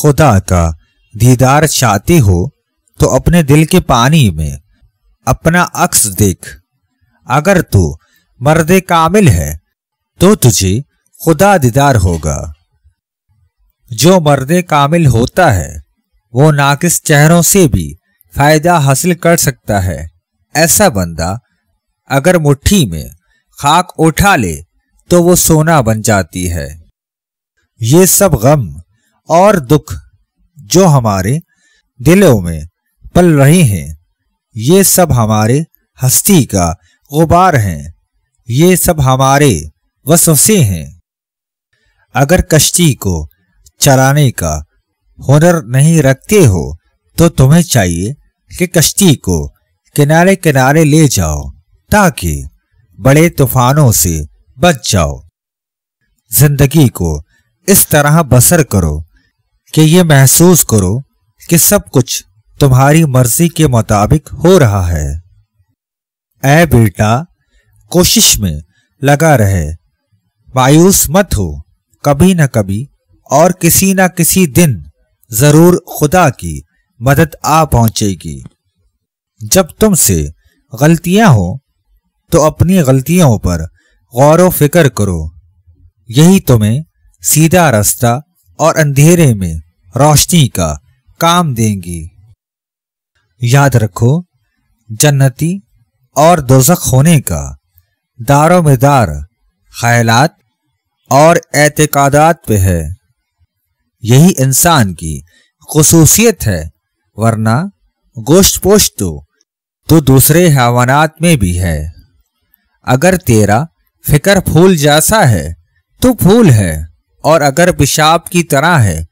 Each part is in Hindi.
खुदा का दीदार चाहते हो तो अपने दिल के पानी में अपना अक्स देख अगर तू मर्द कामिल है तो तुझे खुदा दीदार होगा जो मर्द कामिल होता है वो नाकिस चेहरों से भी फायदा हासिल कर सकता है ऐसा बंदा अगर मुट्ठी में खाक उठा ले तो वो सोना बन जाती है ये सब गम और दुख जो हमारे दिलों में पल रहे हैं ये सब हमारे हस्ती का गुबार हैं ये सब हमारे वसोसे हैं अगर कश्ती को चलाने का हुनर नहीं रखते हो तो तुम्हें चाहिए कि कश्ती को किनारे किनारे ले जाओ ताकि बड़े तूफानों से बच जाओ जिंदगी को इस तरह बसर करो कि ये महसूस करो कि सब कुछ तुम्हारी मर्जी के मुताबिक हो रहा है ए बेटा कोशिश में लगा रहे मायूस मत हो कभी न कभी और किसी न किसी दिन जरूर खुदा की मदद आ पहुंचेगी जब तुमसे गलतियां हो तो अपनी गलतियों पर गौर व फिक्र करो यही तुम्हें सीधा रास्ता और अंधेरे में रोशनी का काम देंगी याद रखो जन्नती और दोजक होने का दारो मदार ख्यालात और एतकादात पे है यही इंसान की खसूसियत है वरना गोश्त पोश तो, तो दूसरे हैवानात में भी है अगर तेरा फिक्र फूल जैसा है तो फूल है और अगर पिशाब की तरह है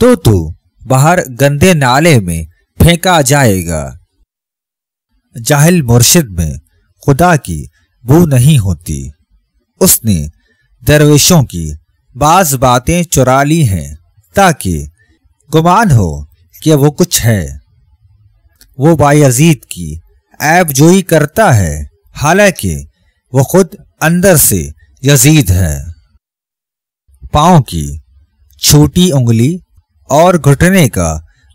तो तू बाहर गंदे नाले में फेंका जाएगा जाहिल मुर्शिद में खुदा की बू नहीं होती उसने दरवेशों की बाज बातें चुरा ली हैं ताकि गुमान हो कि वो कुछ है वो बायजीद की ऐब जोई करता है हालांकि वो खुद अंदर से यजीद है पांव की छोटी उंगली और घुटने का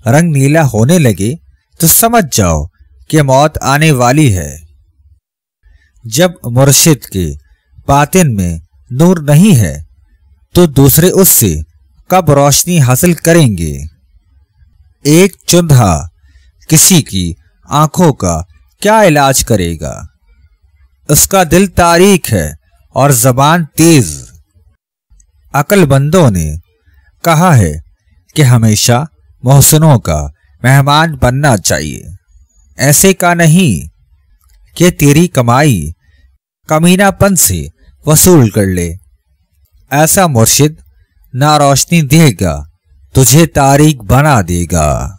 रंग नीला होने लगे तो समझ जाओ कि मौत आने वाली है जब मुर्शिद के बातिन में नूर नहीं है तो दूसरे उससे कब रोशनी हासिल करेंगे एक चुंधा किसी की आंखों का क्या इलाज करेगा उसका दिल तारीख है और जबान तेज़ अकलबंदों ने कहा है कि हमेशा मोहसनों का मेहमान बनना चाहिए ऐसे का नहीं कि तेरी कमाई कमीनापन से वसूल कर ले ऐसा मुर्शिद ना रोशनी देगा तुझे तारीख बना देगा